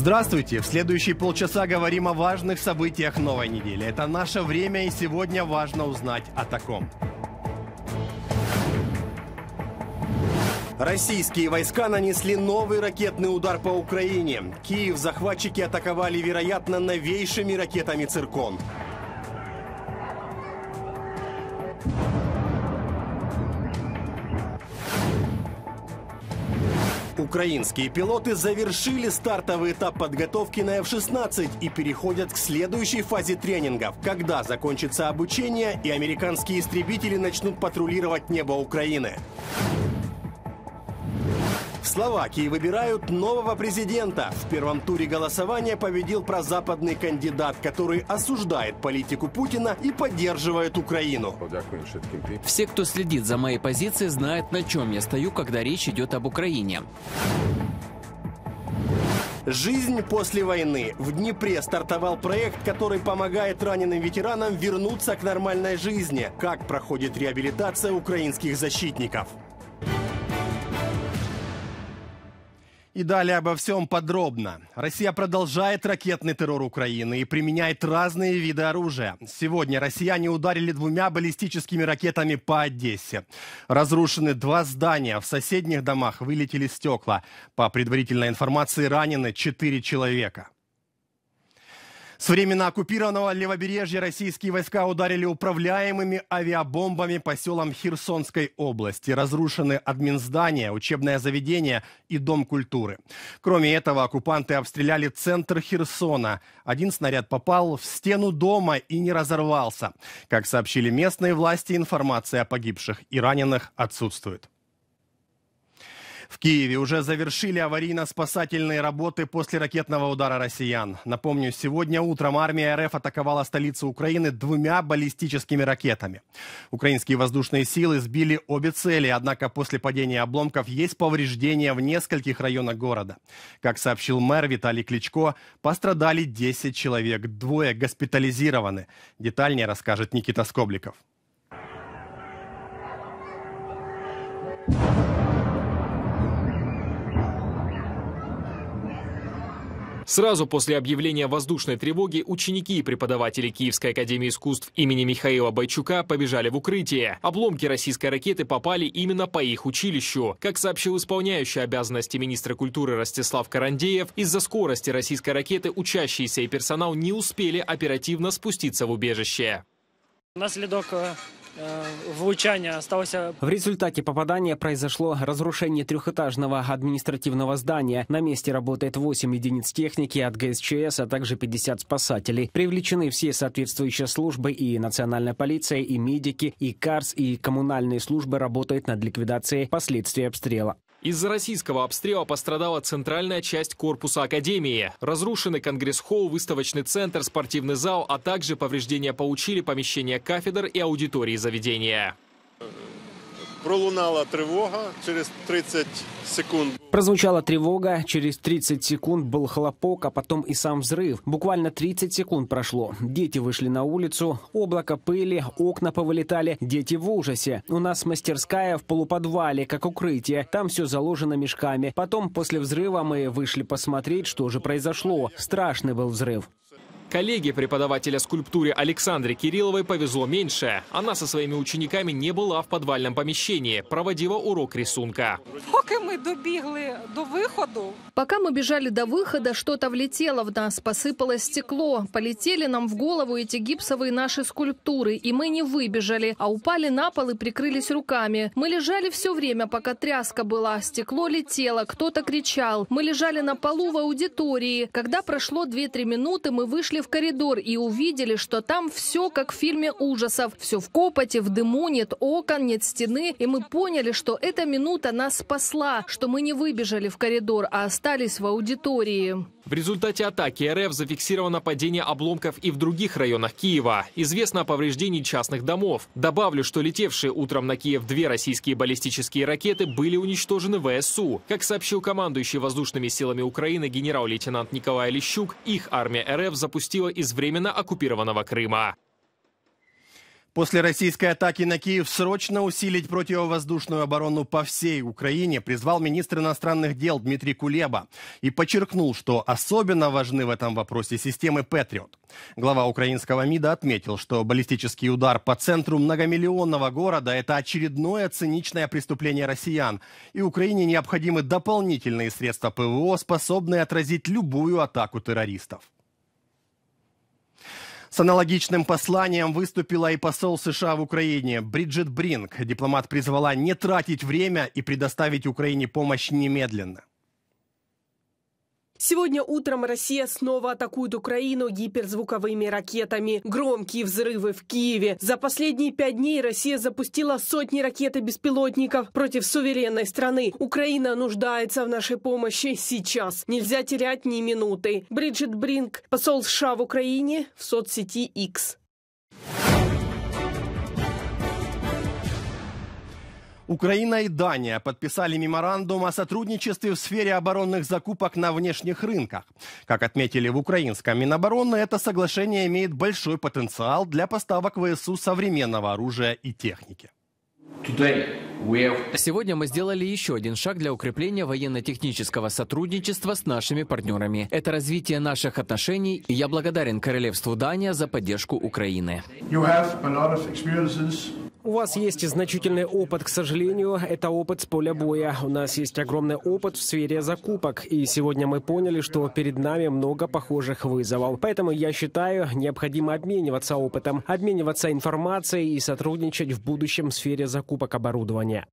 Здравствуйте! В следующие полчаса говорим о важных событиях новой недели. Это наше время, и сегодня важно узнать о таком. Российские войска нанесли новый ракетный удар по Украине. Киев захватчики атаковали, вероятно, новейшими ракетами «Циркон». Украинские пилоты завершили стартовый этап подготовки на F-16 и переходят к следующей фазе тренингов, когда закончится обучение и американские истребители начнут патрулировать небо Украины. В Словакии выбирают нового президента. В первом туре голосования победил прозападный кандидат, который осуждает политику Путина и поддерживает Украину. Все, кто следит за моей позицией, знают, на чем я стою, когда речь идет об Украине. Жизнь после войны. В Днепре стартовал проект, который помогает раненым ветеранам вернуться к нормальной жизни. Как проходит реабилитация украинских защитников? И далее обо всем подробно. Россия продолжает ракетный террор Украины и применяет разные виды оружия. Сегодня россияне ударили двумя баллистическими ракетами по Одессе. Разрушены два здания, в соседних домах вылетели стекла. По предварительной информации ранены четыре человека. С времена оккупированного левобережья российские войска ударили управляемыми авиабомбами по селам Херсонской области. Разрушены админздания, учебное заведение и Дом культуры. Кроме этого, оккупанты обстреляли центр Херсона. Один снаряд попал в стену дома и не разорвался. Как сообщили местные власти, информация о погибших и раненых отсутствует. В Киеве уже завершили аварийно-спасательные работы после ракетного удара россиян. Напомню, сегодня утром армия РФ атаковала столицу Украины двумя баллистическими ракетами. Украинские воздушные силы сбили обе цели, однако после падения обломков есть повреждения в нескольких районах города. Как сообщил мэр Виталий Кличко, пострадали 10 человек, двое госпитализированы. Детальнее расскажет Никита Скобликов. Сразу после объявления воздушной тревоги ученики и преподаватели Киевской академии искусств имени Михаила Бойчука побежали в укрытие. Обломки российской ракеты попали именно по их училищу. Как сообщил исполняющий обязанности министра культуры Ростислав Карандеев, из-за скорости российской ракеты учащиеся и персонал не успели оперативно спуститься в убежище. Наслідок влучания остался. В результате попадания произошло разрушение трехэтажного административного здания. На месте работает 8 единиц техники от ГСЧС, а также 50 спасателей. Привлечены все соответствующие службы и национальная полиция, и медики, и КАРС, и коммунальные службы работают над ликвидацией последствий обстрела. Из-за российского обстрела пострадала центральная часть корпуса Академии. разрушенный конгресс-холл, выставочный центр, спортивный зал, а также повреждения получили помещения кафедр и аудитории заведения. Пролунала тревога Через 30 секунд Прозвучала тревога, через 30 секунд был хлопок, а потом и сам взрыв. Буквально 30 секунд прошло. Дети вышли на улицу, облако пыли, окна повылетали. Дети в ужасе. У нас мастерская в полуподвале, как укрытие. Там все заложено мешками. Потом, после взрыва, мы вышли посмотреть, что же произошло. Страшный был взрыв. Коллеге преподавателя скульптуры Александре Кирилловой повезло меньше. Она со своими учениками не была в подвальном помещении, проводила урок рисунка. Пока мы добегли до выхода... Пока мы бежали до выхода, что-то влетело в нас, посыпалось стекло. Полетели нам в голову эти гипсовые наши скульптуры, и мы не выбежали, а упали на пол и прикрылись руками. Мы лежали все время, пока тряска была, стекло летело, кто-то кричал. Мы лежали на полу в аудитории. Когда прошло 2-3 минуты, мы вышли вышли в коридор и увидели, что там все как в фильме ужасов. Все в копоте, в дыму, нет окон, нет стены. И мы поняли, что эта минута нас спасла, что мы не выбежали в коридор, а остались в аудитории. В результате атаки РФ зафиксировано падение обломков и в других районах Киева. Известно о повреждении частных домов. Добавлю, что летевшие утром на Киев две российские баллистические ракеты были уничтожены ВСУ. Как сообщил командующий воздушными силами Украины генерал-лейтенант Николай Лещук, их армия РФ запустила отпустила из временно оккупированного Крыма. После российской атаки на Киев срочно усилить противовоздушную оборону по всей Украине призвал министр иностранных дел Дмитрий Кулеба и подчеркнул, что особенно важны в этом вопросе системы «Патриот». Глава украинского МИДа отметил, что баллистический удар по центру многомиллионного города – это очередное циничное преступление россиян, и Украине необходимы дополнительные средства ПВО, способные отразить любую атаку террористов. С аналогичным посланием выступила и посол США в Украине Бриджит Бринг. Дипломат призвала не тратить время и предоставить Украине помощь немедленно. Сегодня утром Россия снова атакует Украину гиперзвуковыми ракетами. Громкие взрывы в Киеве. За последние пять дней Россия запустила сотни ракет и беспилотников против суверенной страны. Украина нуждается в нашей помощи сейчас. Нельзя терять ни минуты. Бриджит Бринг, посол США в Украине в соцсети X. Украина и Дания подписали меморандум о сотрудничестве в сфере оборонных закупок на внешних рынках. Как отметили в украинском Минобороны, это соглашение имеет большой потенциал для поставок ВСУ современного оружия и техники. А сегодня мы сделали еще один шаг для укрепления военно-технического сотрудничества с нашими партнерами. Это развитие наших отношений, и я благодарен Королевству Дания за поддержку Украины. You have a lot of experiences у вас есть значительный опыт, к сожалению, это опыт с поля боя. У нас есть огромный опыт в сфере закупок, и сегодня мы поняли, что перед нами много похожих вызовов. Поэтому я считаю, необходимо обмениваться опытом, обмениваться информацией и сотрудничать в будущем в сфере закупок оборудования.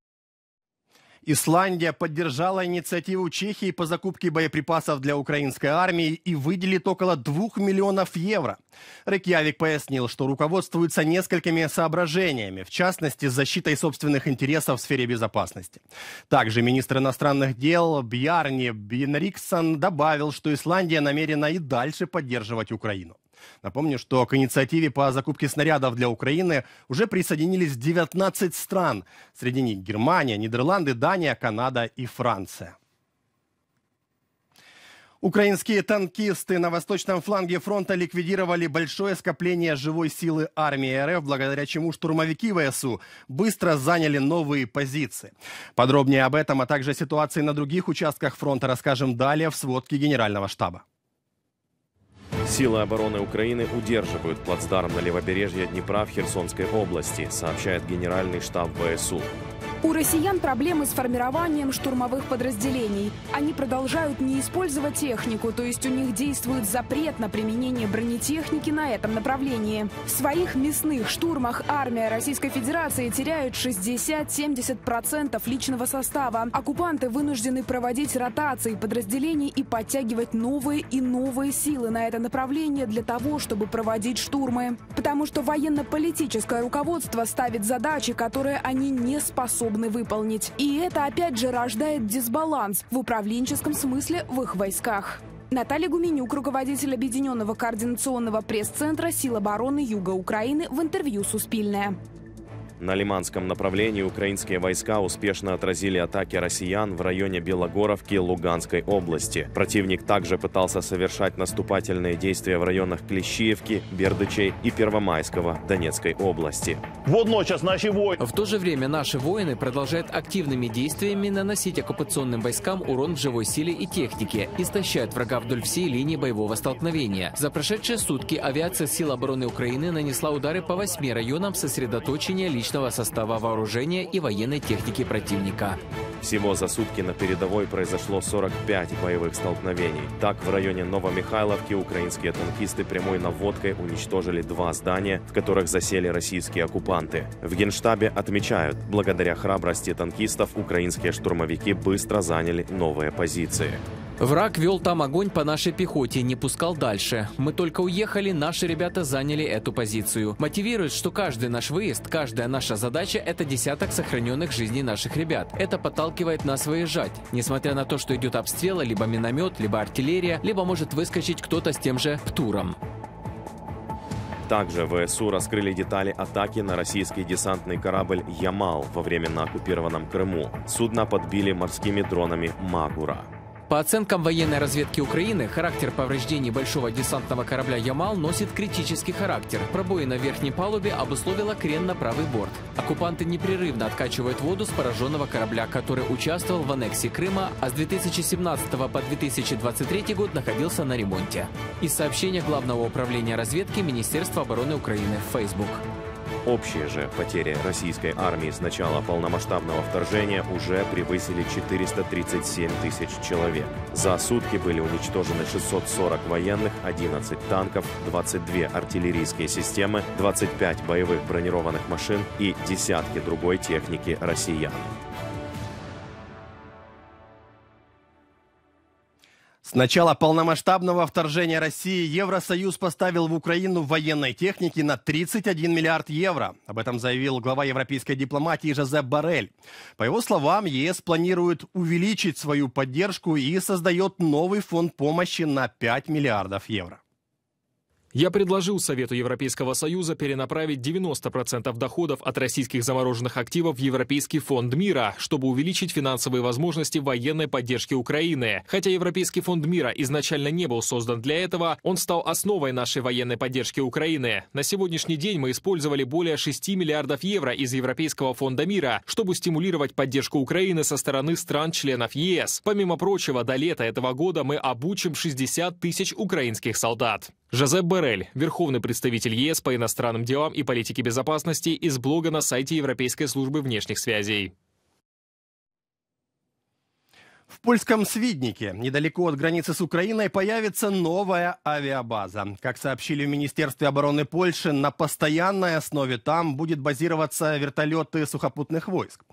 Исландия поддержала инициативу Чехии по закупке боеприпасов для украинской армии и выделит около 2 миллионов евро. Рекьявик пояснил, что руководствуется несколькими соображениями, в частности, защитой собственных интересов в сфере безопасности. Также министр иностранных дел Бьярни Бинриксон добавил, что Исландия намерена и дальше поддерживать Украину. Напомню, что к инициативе по закупке снарядов для Украины уже присоединились 19 стран. Среди них Германия, Нидерланды, Дания, Канада и Франция. Украинские танкисты на восточном фланге фронта ликвидировали большое скопление живой силы армии РФ, благодаря чему штурмовики ВСУ быстро заняли новые позиции. Подробнее об этом, а также о ситуации на других участках фронта расскажем далее в сводке Генерального штаба. Силы обороны Украины удерживают плацдарм на левобережье Днепра в Херсонской области, сообщает Генеральный штаб ВСУ. У россиян проблемы с формированием штурмовых подразделений. Они продолжают не использовать технику, то есть у них действует запрет на применение бронетехники на этом направлении. В своих мясных штурмах армия Российской Федерации теряет 60-70% личного состава. Оккупанты вынуждены проводить ротации подразделений и подтягивать новые и новые силы на это направление для того, чтобы проводить штурмы. Потому что военно-политическое руководство ставит задачи, которые они не способны способны выполнить. И это опять же рождает дисбаланс в управленческом смысле в их войсках. Наталья Гуменюк, руководитель Объединенного координационного пресс-центра Сил обороны Юга Украины в интервью «Суспильное». На Лиманском направлении украинские войска успешно отразили атаки россиян в районе Белогоровки Луганской области. Противник также пытался совершать наступательные действия в районах Клещиевки, Бердычей и Первомайского Донецкой области. Вот ночью а наши воины. В то же время наши воины продолжают активными действиями наносить оккупационным войскам урон в живой силе и технике, истощают врага вдоль всей линии боевого столкновения. За прошедшие сутки авиация сил обороны Украины нанесла удары по восьми районам сосредоточения личных различного состава вооружения и военной техники противника. Всего за сутки на передовой произошло 45 боевых столкновений. Так, в районе Новомихайловки украинские танкисты прямой наводкой уничтожили два здания, в которых засели российские оккупанты. В Генштабе отмечают, благодаря храбрости танкистов украинские штурмовики быстро заняли новые позиции. Враг вел там огонь по нашей пехоте, не пускал дальше. Мы только уехали, наши ребята заняли эту позицию. Мотивирует, что каждый наш выезд, каждая наша задача – это десяток сохраненных жизней наших ребят. Это подталкивает нас выезжать. Несмотря на то, что идет обстрел, либо миномет, либо артиллерия, либо может выскочить кто-то с тем же «Птуром». Также ВСУ раскрыли детали атаки на российский десантный корабль «Ямал» во временно оккупированном Крыму. Судно подбили морскими дронами «Магура». По оценкам военной разведки Украины, характер повреждений большого десантного корабля «Ямал» носит критический характер. Пробои на верхней палубе обусловила крен на правый борт. Оккупанты непрерывно откачивают воду с пораженного корабля, который участвовал в аннексии Крыма, а с 2017 по 2023 год находился на ремонте. Из сообщения Главного управления разведки Министерства обороны Украины в Facebook. Общие же потери российской армии с начала полномасштабного вторжения уже превысили 437 тысяч человек. За сутки были уничтожены 640 военных, 11 танков, 22 артиллерийские системы, 25 боевых бронированных машин и десятки другой техники россиян. С начала полномасштабного вторжения России Евросоюз поставил в Украину военной техники на 31 миллиард евро. Об этом заявил глава европейской дипломатии Жозеп Барель. По его словам, ЕС планирует увеличить свою поддержку и создает новый фонд помощи на 5 миллиардов евро. Я предложил Совету Европейского Союза перенаправить 90% доходов от российских замороженных активов в Европейский фонд мира, чтобы увеличить финансовые возможности военной поддержки Украины. Хотя Европейский фонд мира изначально не был создан для этого, он стал основой нашей военной поддержки Украины. На сегодняшний день мы использовали более 6 миллиардов евро из Европейского фонда мира, чтобы стимулировать поддержку Украины со стороны стран-членов ЕС. Помимо прочего, до лета этого года мы обучим 60 тысяч украинских солдат. Жозеп Берель, верховный представитель ЕС по иностранным делам и политике безопасности из блога на сайте Европейской службы внешних связей. В польском Свиднике, недалеко от границы с Украиной, появится новая авиабаза. Как сообщили в Министерстве обороны Польши, на постоянной основе там будет базироваться вертолеты сухопутных войск.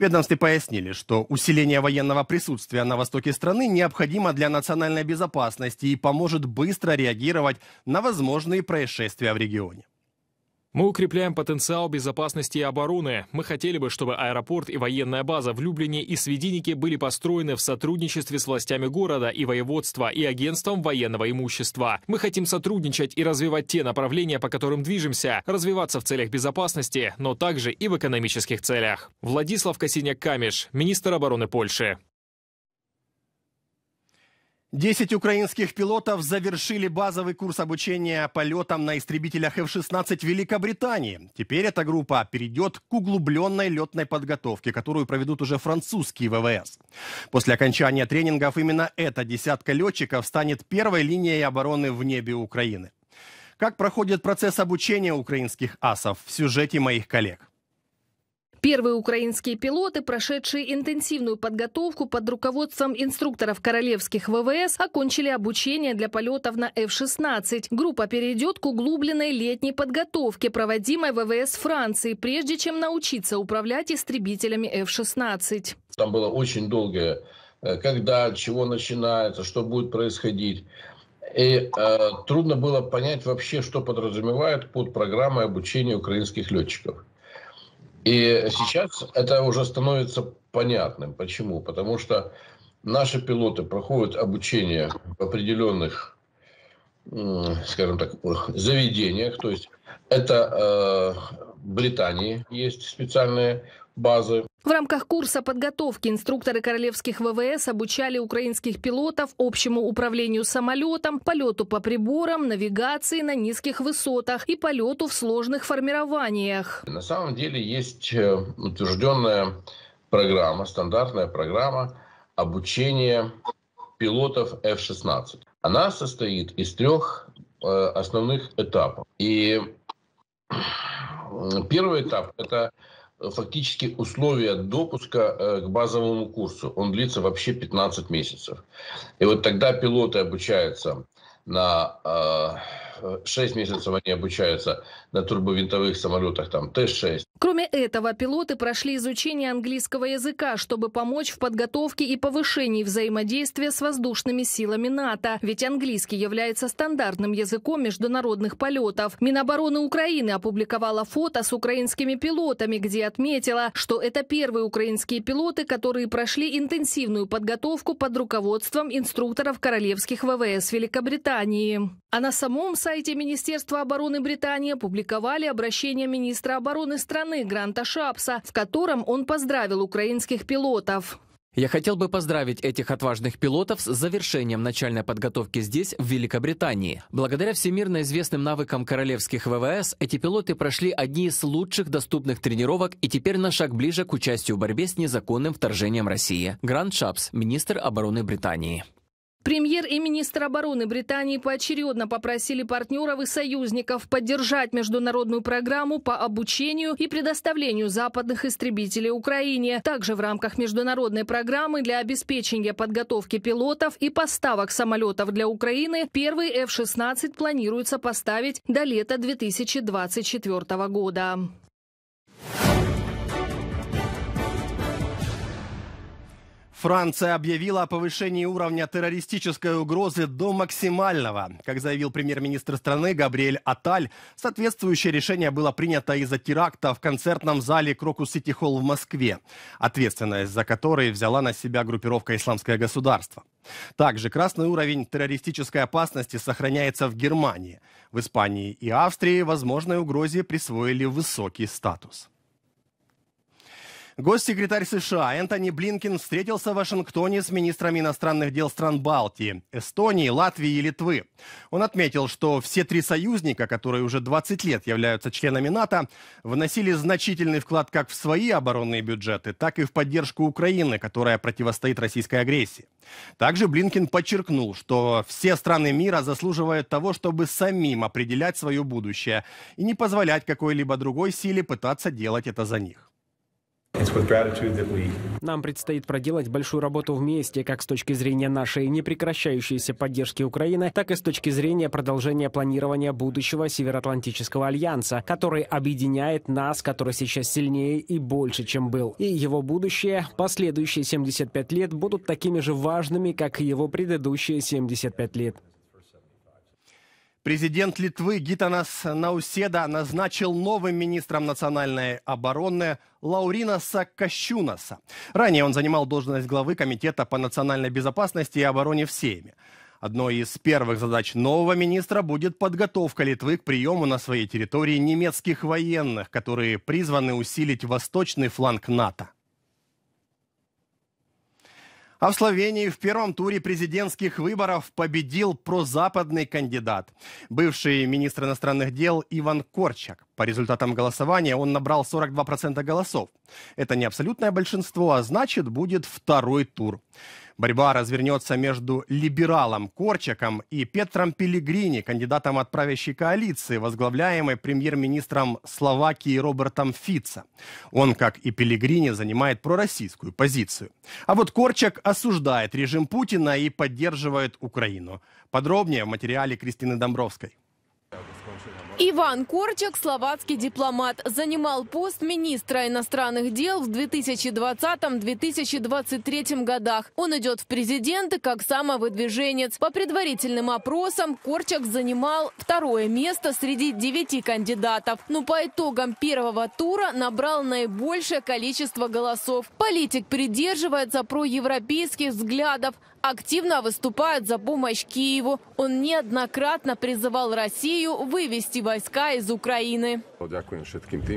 Ведомстве пояснили, что усиление военного присутствия на востоке страны необходимо для национальной безопасности и поможет быстро реагировать на возможные происшествия в регионе. Мы укрепляем потенциал безопасности и обороны. Мы хотели бы, чтобы аэропорт и военная база в Люблине и Сведенике были построены в сотрудничестве с властями города и воеводства и агентством военного имущества. Мы хотим сотрудничать и развивать те направления, по которым движемся, развиваться в целях безопасности, но также и в экономических целях. Владислав Косиняк-Камиш, министр обороны Польши. Десять украинских пилотов завершили базовый курс обучения полетам на истребителях F-16 Великобритании. Теперь эта группа перейдет к углубленной летной подготовке, которую проведут уже французские ВВС. После окончания тренингов именно эта десятка летчиков станет первой линией обороны в небе Украины. Как проходит процесс обучения украинских асов в сюжете моих коллег. Первые украинские пилоты, прошедшие интенсивную подготовку под руководством инструкторов королевских ВВС, окончили обучение для полетов на F-16. Группа перейдет к углубленной летней подготовке, проводимой ВВС Франции, прежде чем научиться управлять истребителями F-16. Там было очень долгое, э, когда, чего начинается, что будет происходить. И э, трудно было понять вообще, что подразумевают под программой обучения украинских летчиков. И сейчас это уже становится понятным. Почему? Потому что наши пилоты проходят обучение в определенных, скажем так, заведениях. То есть это э, в Британии есть специальные базы. В рамках курса подготовки инструкторы королевских ВВС обучали украинских пилотов общему управлению самолетом, полету по приборам, навигации на низких высотах и полету в сложных формированиях. На самом деле есть э, утвержденная программа, стандартная программа обучения пилотов F-16. Она состоит из трех э, основных этапов. И э, первый этап – это фактически условия допуска э, к базовому курсу. Он длится вообще 15 месяцев. И вот тогда пилоты обучаются на э, 6 месяцев они обучаются на турбовинтовых самолетах, там Т-6. Кроме этого, пилоты прошли изучение английского языка, чтобы помочь в подготовке и повышении взаимодействия с воздушными силами НАТО. Ведь английский является стандартным языком международных полетов. Минобороны Украины опубликовала фото с украинскими пилотами, где отметила, что это первые украинские пилоты, которые прошли интенсивную подготовку под руководством инструкторов королевских ВВС Великобритании. А на самом сайте Министерства обороны Британии публиковали обращение министра обороны страны Гранта Шапса, в котором он поздравил украинских пилотов. Я хотел бы поздравить этих отважных пилотов с завершением начальной подготовки здесь, в Великобритании. Благодаря всемирно известным навыкам королевских ВВС, эти пилоты прошли одни из лучших доступных тренировок и теперь на шаг ближе к участию в борьбе с незаконным вторжением России. Грант Шапс, министр обороны Британии. Премьер и министр обороны Британии поочередно попросили партнеров и союзников поддержать международную программу по обучению и предоставлению западных истребителей Украине. Также в рамках международной программы для обеспечения подготовки пилотов и поставок самолетов для Украины первый F-16 планируется поставить до лета 2024 года. Франция объявила о повышении уровня террористической угрозы до максимального. Как заявил премьер-министр страны Габриэль Аталь, соответствующее решение было принято из-за теракта в концертном зале Крокус Сити Холл в Москве, ответственность за который взяла на себя группировка «Исламское государство». Также красный уровень террористической опасности сохраняется в Германии. В Испании и Австрии возможной угрозе присвоили высокий статус. Госсекретарь США Энтони Блинкин встретился в Вашингтоне с министрами иностранных дел стран Балтии, Эстонии, Латвии и Литвы. Он отметил, что все три союзника, которые уже 20 лет являются членами НАТО, вносили значительный вклад как в свои оборонные бюджеты, так и в поддержку Украины, которая противостоит российской агрессии. Также Блинкин подчеркнул, что все страны мира заслуживают того, чтобы самим определять свое будущее и не позволять какой-либо другой силе пытаться делать это за них. Нам предстоит проделать большую работу вместе, как с точки зрения нашей непрекращающейся поддержки Украины, так и с точки зрения продолжения планирования будущего Североатлантического альянса, который объединяет нас, который сейчас сильнее и больше, чем был. И его будущее, последующие 75 лет, будут такими же важными, как и его предыдущие 75 лет. Президент Литвы Гитанас Науседа назначил новым министром национальной обороны Лауринаса Кощунаса. Ранее он занимал должность главы Комитета по национальной безопасности и обороне в Сейме. Одной из первых задач нового министра будет подготовка Литвы к приему на своей территории немецких военных, которые призваны усилить восточный фланг НАТО. А в Словении в первом туре президентских выборов победил прозападный кандидат, бывший министр иностранных дел Иван Корчак. По результатам голосования он набрал 42% голосов. Это не абсолютное большинство, а значит будет второй тур. Борьба развернется между либералом Корчаком и Петром Пелегрини, кандидатом от правящей коалиции, возглавляемой премьер-министром Словакии Робертом Фица. Он, как и Пелегрини, занимает пророссийскую позицию. А вот Корчак осуждает режим Путина и поддерживает Украину. Подробнее в материале Кристины Домбровской. Иван Корчак, словацкий дипломат, занимал пост министра иностранных дел в 2020-2023 годах. Он идет в президенты как самовыдвиженец. По предварительным опросам Корчак занимал второе место среди девяти кандидатов, но по итогам первого тура набрал наибольшее количество голосов. Политик придерживается проевропейских взглядов, активно выступает за помощь Киеву. Он неоднократно призывал Россию вывести войска из Украины.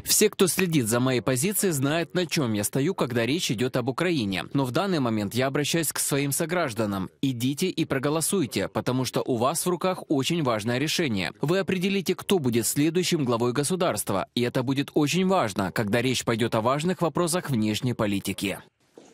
Все, кто следит за моей позицией, знают, на чем я стою, когда речь идет об Украине. Но в данный момент я обращаюсь к своим согражданам. Идите и проголосуйте, потому что у вас в руках очень важное решение. Вы определите, кто будет следующим главой государства. И это будет очень важно, когда речь пойдет о важных вопросах внешней политики.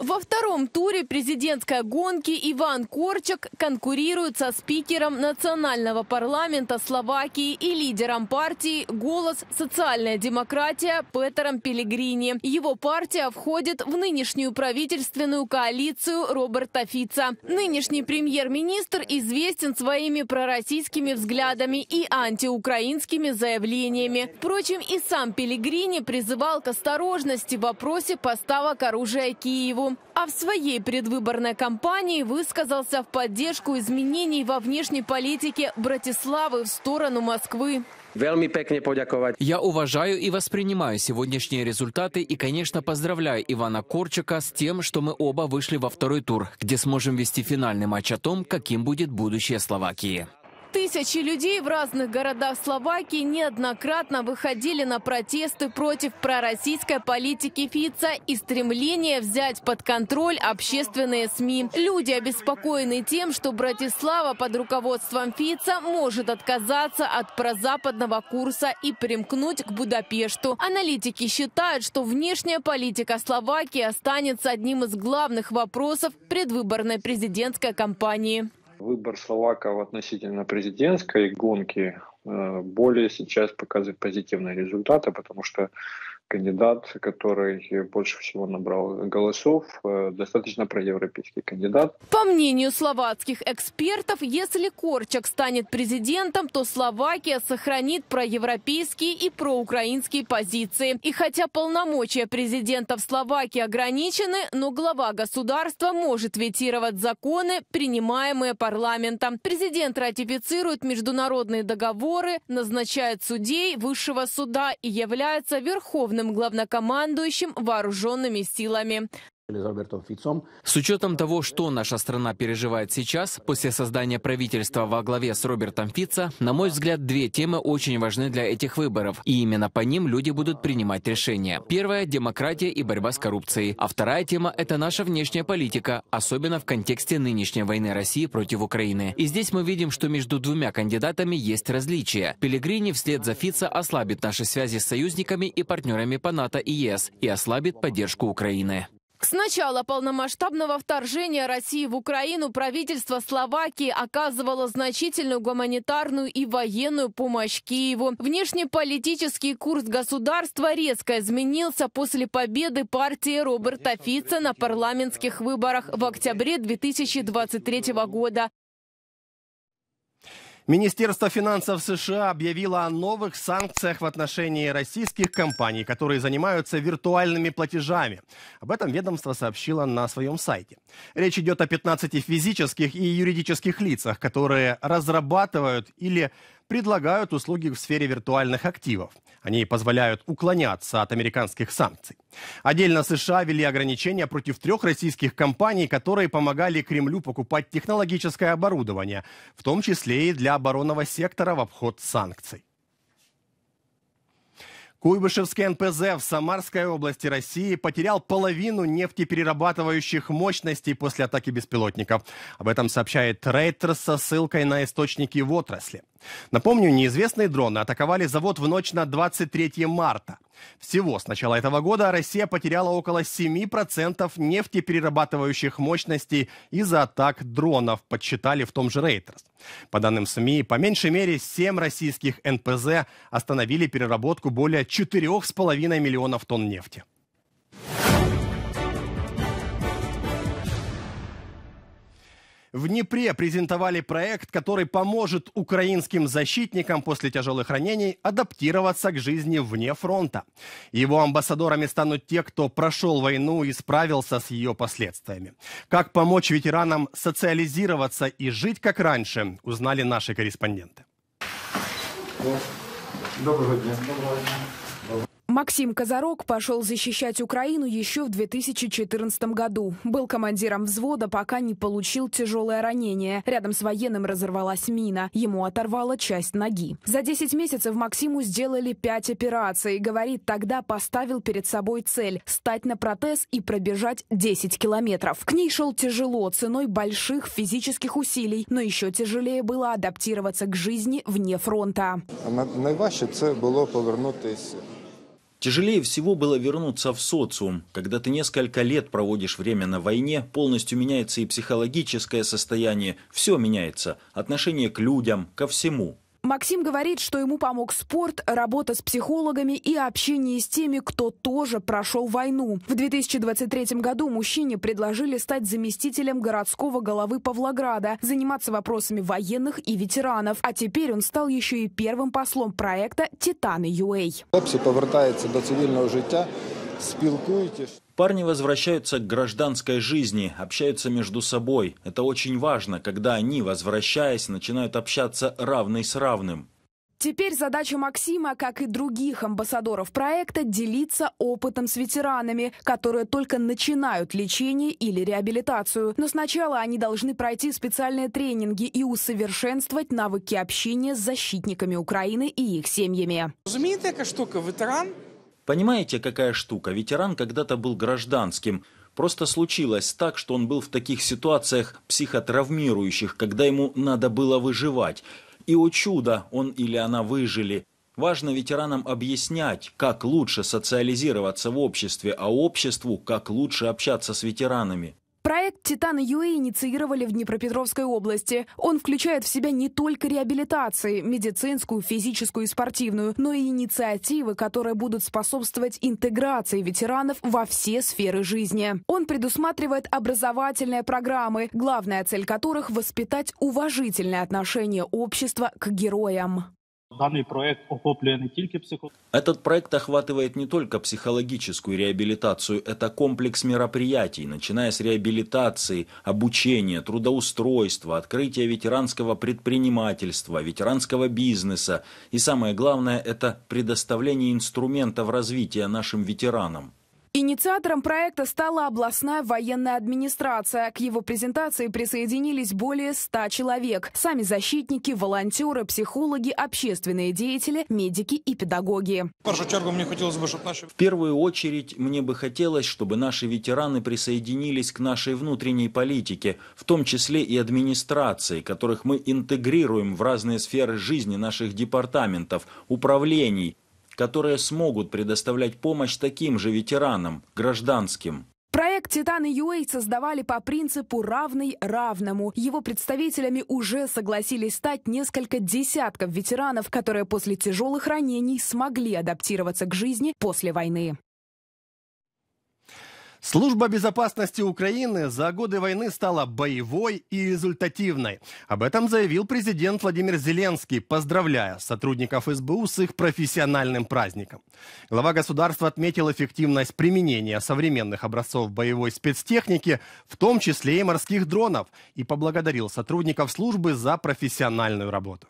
Во втором туре президентской гонки Иван Корчак конкурирует со спикером национального парламента Словакии и лидером партии «Голос. Социальная демократия» Петером Пелегрини. Его партия входит в нынешнюю правительственную коалицию Роберта Фица. Нынешний премьер-министр известен своими пророссийскими взглядами и антиукраинскими заявлениями. Впрочем, и сам Пелегрини призывал к осторожности в вопросе поставок оружия Киеву а в своей предвыборной кампании высказался в поддержку изменений во внешней политике Братиславы в сторону Москвы. Я уважаю и воспринимаю сегодняшние результаты и, конечно, поздравляю Ивана Корчика с тем, что мы оба вышли во второй тур, где сможем вести финальный матч о том, каким будет будущее Словакии. Тысячи людей в разных городах Словакии неоднократно выходили на протесты против пророссийской политики Фица и стремления взять под контроль общественные СМИ. Люди обеспокоены тем, что Братислава под руководством Фица может отказаться от прозападного курса и примкнуть к Будапешту. Аналитики считают, что внешняя политика Словакии останется одним из главных вопросов предвыборной президентской кампании. Выбор словаков относительно президентской гонки э, более сейчас показывает позитивные результаты, потому что кандидат, который больше всего набрал голосов, э, достаточно проевропейский кандидат. По мнению словацких экспертов, если Корчак станет президентом, то Словакия сохранит проевропейские и проукраинские позиции. И хотя полномочия президента в Словакии ограничены, но глава государства может ветировать законы, принимаемые парламентом. Президент ратифицирует международные договоры, назначает судей высшего суда и является верховным верховным главнокомандующим вооруженными силами. С учетом того, что наша страна переживает сейчас, после создания правительства во главе с Робертом Фитца, на мой взгляд, две темы очень важны для этих выборов, и именно по ним люди будут принимать решения. Первая – демократия и борьба с коррупцией, а вторая тема – это наша внешняя политика, особенно в контексте нынешней войны России против Украины. И здесь мы видим, что между двумя кандидатами есть различия. Пелегрини вслед за Фитца ослабит наши связи с союзниками и партнерами по НАТО и ЕС и ослабит поддержку Украины. С начала полномасштабного вторжения России в Украину правительство Словакии оказывало значительную гуманитарную и военную помощь Киеву. Внешнеполитический курс государства резко изменился после победы партии Роберта Фица на парламентских выборах в октябре 2023 года. Министерство финансов США объявило о новых санкциях в отношении российских компаний, которые занимаются виртуальными платежами. Об этом ведомство сообщило на своем сайте. Речь идет о 15 физических и юридических лицах, которые разрабатывают или предлагают услуги в сфере виртуальных активов. Они позволяют уклоняться от американских санкций. Отдельно США ввели ограничения против трех российских компаний, которые помогали Кремлю покупать технологическое оборудование, в том числе и для оборонного сектора в обход санкций. Куйбышевский НПЗ в Самарской области России потерял половину нефтеперерабатывающих мощностей после атаки беспилотников. Об этом сообщает Рейтер со ссылкой на источники в отрасли. Напомню, неизвестные дроны атаковали завод в ночь на 23 марта. Всего с начала этого года Россия потеряла около 7% нефтеперерабатывающих мощностей из-за атак дронов, подсчитали в том же Reuters. По данным СМИ, по меньшей мере 7 российских НПЗ остановили переработку более 4,5 миллионов тонн нефти. в Днепре презентовали проект, который поможет украинским защитникам после тяжелых ранений адаптироваться к жизни вне фронта. Его амбассадорами станут те, кто прошел войну и справился с ее последствиями. Как помочь ветеранам социализироваться и жить как раньше, узнали наши корреспонденты. Доброго дня. Доброго дня. Максим Казарок пошел защищать Украину еще в 2014 году. Был командиром взвода, пока не получил тяжелое ранение. Рядом с военным разорвалась мина. Ему оторвала часть ноги. За 10 месяцев Максиму сделали 5 операций. Говорит, тогда поставил перед собой цель – стать на протез и пробежать 10 километров. К ней шел тяжело, ценой больших физических усилий. Но еще тяжелее было адаптироваться к жизни вне фронта. Найважче это было повернуться. Тяжелее всего было вернуться в социум. Когда ты несколько лет проводишь время на войне, полностью меняется и психологическое состояние, все меняется, отношение к людям, ко всему. Максим говорит, что ему помог спорт, работа с психологами и общение с теми, кто тоже прошел войну. В 2023 году мужчине предложили стать заместителем городского головы Павлограда, заниматься вопросами военных и ветеранов. А теперь он стал еще и первым послом проекта «Титаны UA». Хлопцы повертаються до цивильного життя – спилкуетесь. Парни возвращаются к гражданской жизни, общаются между собой. Это очень важно, когда они, возвращаясь, начинают общаться равный с равным. Теперь задача Максима, как и других амбассадоров проекта, делиться опытом с ветеранами, которые только начинают лечение или реабилитацию. Но сначала они должны пройти специальные тренинги и усовершенствовать навыки общения с защитниками Украины и их семьями. Разумеется, такая штука, ветеран – Понимаете, какая штука? Ветеран когда-то был гражданским. Просто случилось так, что он был в таких ситуациях психотравмирующих, когда ему надо было выживать. И, о чудо, он или она выжили. Важно ветеранам объяснять, как лучше социализироваться в обществе, а обществу, как лучше общаться с ветеранами. Проект «Титан ЮЭ» инициировали в Днепропетровской области. Он включает в себя не только реабилитации – медицинскую, физическую и спортивную, но и инициативы, которые будут способствовать интеграции ветеранов во все сферы жизни. Он предусматривает образовательные программы, главная цель которых – воспитать уважительное отношение общества к героям данный проект охоплює не тільки психо. Этот проект охватывает не только психологическую реабилитацию, это комплекс мероприятий, начиная с реабилитации, обучения, трудоустройства, открытия ветеранского предпринимательства, ветеранского бизнеса и самое главное это предоставление инструментов развития нашим ветеранам. Инициатором проекта стала областная военная администрация. К его презентации присоединились более ста человек. Сами защитники, волонтеры, психологи, общественные деятели, медики и педагоги. В первую очередь мне бы хотелось, чтобы наши ветераны присоединились к нашей внутренней политике, в том числе и администрации, которых мы интегрируем в разные сферы жизни наших департаментов, управлений, которые смогут предоставлять помощь таким же ветеранам, гражданским. Проект «Титаны Юэй» создавали по принципу «равный равному». Его представителями уже согласились стать несколько десятков ветеранов, которые после тяжелых ранений смогли адаптироваться к жизни после войны. Служба безопасности Украины за годы войны стала боевой и результативной. Об этом заявил президент Владимир Зеленский, поздравляя сотрудников СБУ с их профессиональным праздником. Глава государства отметил эффективность применения современных образцов боевой спецтехники, в том числе и морских дронов, и поблагодарил сотрудников службы за профессиональную работу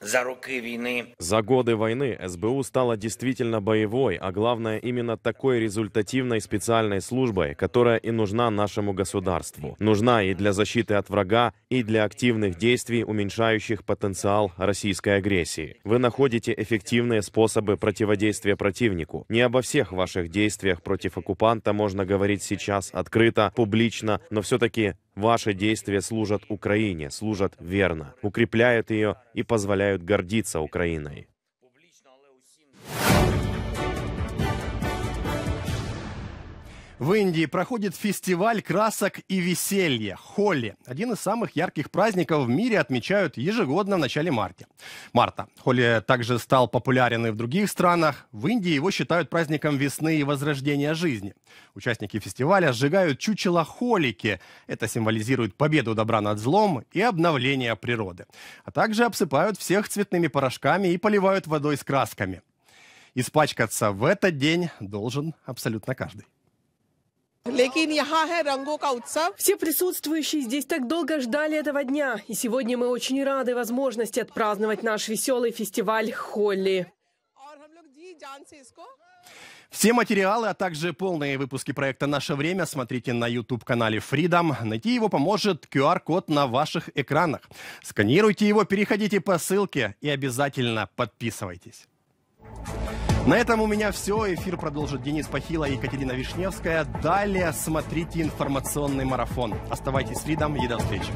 за роки війни. За годы войны СБУ стала действительно боевой, а главное именно такой результативной специальной службой, которая и нужна нашему государству. Нужна и для защиты от врага, и для активных действий, уменьшающих потенциал российской агрессии. Вы находите эффективные способы противодействия противнику. Не обо всех ваших действиях против оккупанта можно говорить сейчас открыто, публично, но все-таки Ваши действия служат Украине, служат верно, укрепляют ее и позволяют гордиться Украиной. В Индии проходит фестиваль красок и веселья – Холли. Один из самых ярких праздников в мире отмечают ежегодно в начале марта. марта. Холли также стал популярен и в других странах. В Индии его считают праздником весны и возрождения жизни. Участники фестиваля сжигают чучело холики. Это символизирует победу добра над злом и обновление природы. А также обсыпают всех цветными порошками и поливают водой с красками. Испачкаться в этот день должен абсолютно каждый. Все присутствующие здесь так долго ждали этого дня, и сегодня мы очень рады возможности отпраздновать наш веселый фестиваль Холли. Все материалы, а также полные выпуски проекта «Наше время» смотрите на YouTube-канале Freedom. Найти его поможет QR-код на ваших экранах. Сканируйте его, переходите по ссылке и обязательно подписывайтесь. На этом у меня все. Эфир продолжит Денис Пахила и Екатерина Вишневская. Далее смотрите информационный марафон. Оставайтесь с Ридом и до встречи.